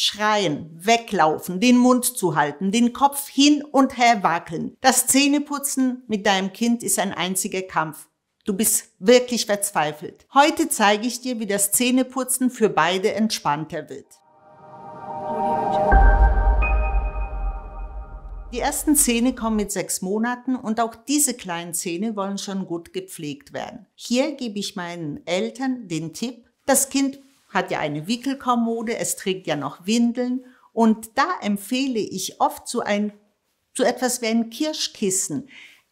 Schreien, weglaufen, den Mund zu halten, den Kopf hin und her wackeln. Das Zähneputzen mit deinem Kind ist ein einziger Kampf. Du bist wirklich verzweifelt. Heute zeige ich dir, wie das Zähneputzen für beide entspannter wird. Die ersten Zähne kommen mit sechs Monaten und auch diese kleinen Zähne wollen schon gut gepflegt werden. Hier gebe ich meinen Eltern den Tipp, das Kind hat ja eine Wickelkommode, es trägt ja noch Windeln. Und da empfehle ich oft so ein, so etwas wie ein Kirschkissen.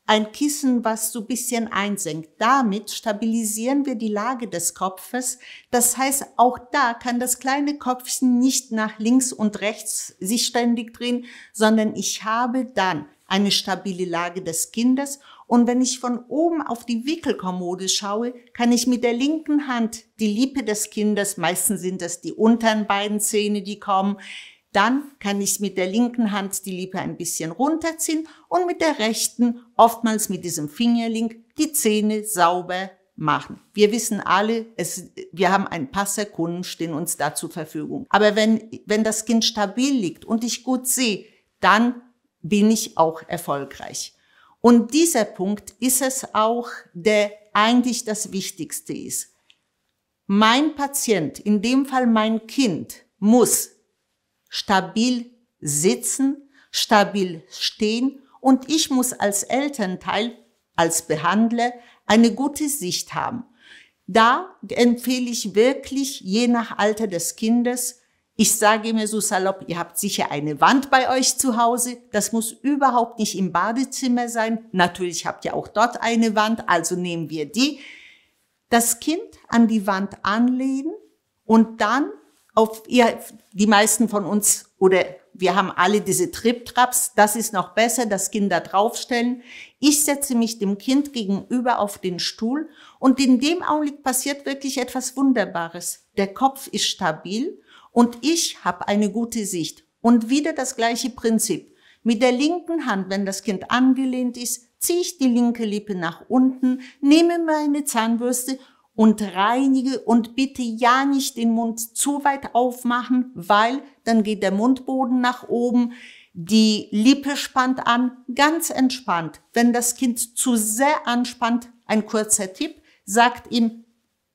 Ein Kissen, was so ein bisschen einsenkt. Damit stabilisieren wir die Lage des Kopfes. Das heißt, auch da kann das kleine Kopfchen nicht nach links und rechts sich ständig drehen, sondern ich habe dann eine stabile Lage des Kindes und wenn ich von oben auf die Wickelkommode schaue, kann ich mit der linken Hand die Lippe des Kindes, meistens sind das die unteren beiden Zähne, die kommen, dann kann ich mit der linken Hand die Lippe ein bisschen runterziehen und mit der rechten, oftmals mit diesem Fingerling, die Zähne sauber machen. Wir wissen alle, es, wir haben ein paar Sekunden stehen uns da zur Verfügung. Aber wenn, wenn das Kind stabil liegt und ich gut sehe, dann bin ich auch erfolgreich. Und dieser Punkt ist es auch, der eigentlich das Wichtigste ist. Mein Patient, in dem Fall mein Kind, muss stabil sitzen, stabil stehen und ich muss als Elternteil, als Behandler eine gute Sicht haben. Da empfehle ich wirklich, je nach Alter des Kindes, ich sage mir so salopp, ihr habt sicher eine Wand bei euch zu Hause. Das muss überhaupt nicht im Badezimmer sein. Natürlich habt ihr auch dort eine Wand, also nehmen wir die. Das Kind an die Wand anlehnen und dann auf ihr, die meisten von uns oder wir haben alle diese Triptraps, das ist noch besser, das Kind da draufstellen. Ich setze mich dem Kind gegenüber auf den Stuhl und in dem Augenblick passiert wirklich etwas Wunderbares. Der Kopf ist stabil und ich habe eine gute Sicht. Und wieder das gleiche Prinzip. Mit der linken Hand, wenn das Kind angelehnt ist, ziehe ich die linke Lippe nach unten, nehme meine Zahnbürste und reinige und bitte ja nicht den Mund zu weit aufmachen, weil dann geht der Mundboden nach oben, die Lippe spannt an, ganz entspannt. Wenn das Kind zu sehr anspannt, ein kurzer Tipp, sagt ihm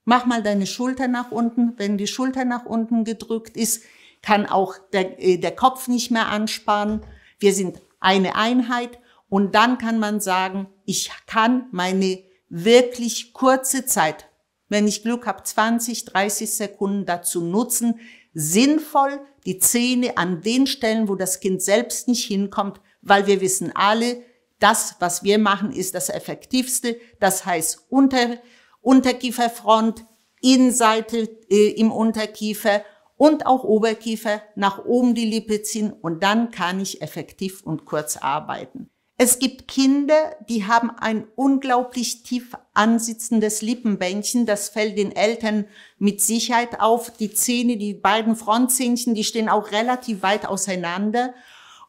Mach mal deine Schulter nach unten. Wenn die Schulter nach unten gedrückt ist, kann auch der, äh, der Kopf nicht mehr anspannen. Wir sind eine Einheit und dann kann man sagen, ich kann meine wirklich kurze Zeit, wenn ich Glück habe, 20, 30 Sekunden dazu nutzen, sinnvoll die Zähne an den Stellen, wo das Kind selbst nicht hinkommt, weil wir wissen alle, das, was wir machen, ist das Effektivste. Das heißt, unter Unterkieferfront, Innenseite äh, im Unterkiefer und auch Oberkiefer nach oben die Lippe ziehen und dann kann ich effektiv und kurz arbeiten. Es gibt Kinder, die haben ein unglaublich tief ansitzendes Lippenbändchen. Das fällt den Eltern mit Sicherheit auf. Die Zähne, die beiden Frontzähnchen, die stehen auch relativ weit auseinander.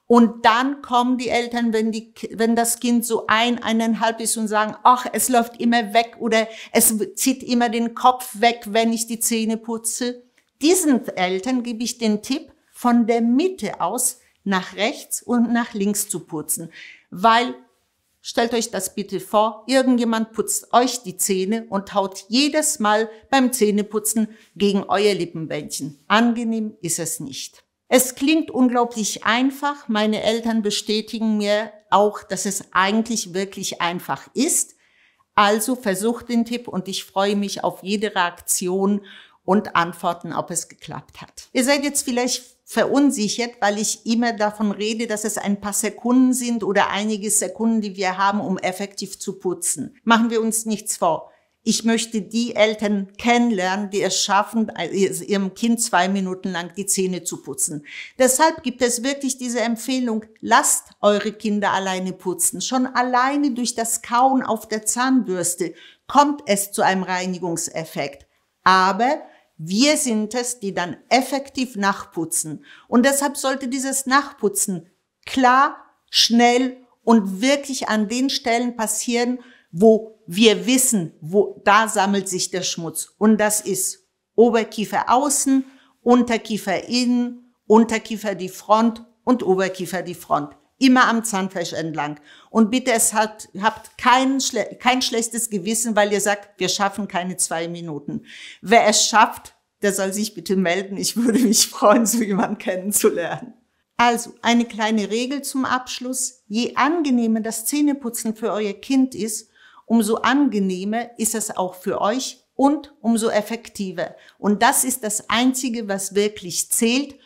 Und dann kommen die Eltern, wenn, die, wenn das Kind so ein, eineinhalb ist und sagen, ach, es läuft immer weg oder es zieht immer den Kopf weg, wenn ich die Zähne putze. Diesen Eltern gebe ich den Tipp, von der Mitte aus nach rechts und nach links zu putzen. Weil, stellt euch das bitte vor, irgendjemand putzt euch die Zähne und haut jedes Mal beim Zähneputzen gegen euer Lippenbändchen. Angenehm ist es nicht. Es klingt unglaublich einfach. Meine Eltern bestätigen mir auch, dass es eigentlich wirklich einfach ist. Also versucht den Tipp und ich freue mich auf jede Reaktion und Antworten, ob es geklappt hat. Ihr seid jetzt vielleicht verunsichert, weil ich immer davon rede, dass es ein paar Sekunden sind oder einige Sekunden, die wir haben, um effektiv zu putzen. Machen wir uns nichts vor. Ich möchte die Eltern kennenlernen, die es schaffen, äh, ihrem Kind zwei Minuten lang die Zähne zu putzen. Deshalb gibt es wirklich diese Empfehlung, lasst eure Kinder alleine putzen. Schon alleine durch das Kauen auf der Zahnbürste kommt es zu einem Reinigungseffekt. Aber wir sind es, die dann effektiv nachputzen. Und deshalb sollte dieses Nachputzen klar, schnell und wirklich an den Stellen passieren, wo wir wissen, wo, da sammelt sich der Schmutz. Und das ist Oberkiefer außen, Unterkiefer innen, Unterkiefer die Front und Oberkiefer die Front. Immer am Zahnfleisch entlang. Und bitte, es hat, habt kein, kein schlechtes Gewissen, weil ihr sagt, wir schaffen keine zwei Minuten. Wer es schafft, der soll sich bitte melden. Ich würde mich freuen, so jemanden kennenzulernen. Also, eine kleine Regel zum Abschluss. Je angenehmer das Zähneputzen für euer Kind ist, umso angenehmer ist es auch für euch und umso effektiver. Und das ist das Einzige, was wirklich zählt.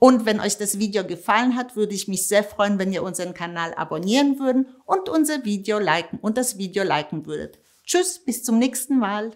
Und wenn euch das Video gefallen hat, würde ich mich sehr freuen, wenn ihr unseren Kanal abonnieren würden und unser Video liken und das Video liken würdet. Tschüss, bis zum nächsten Mal.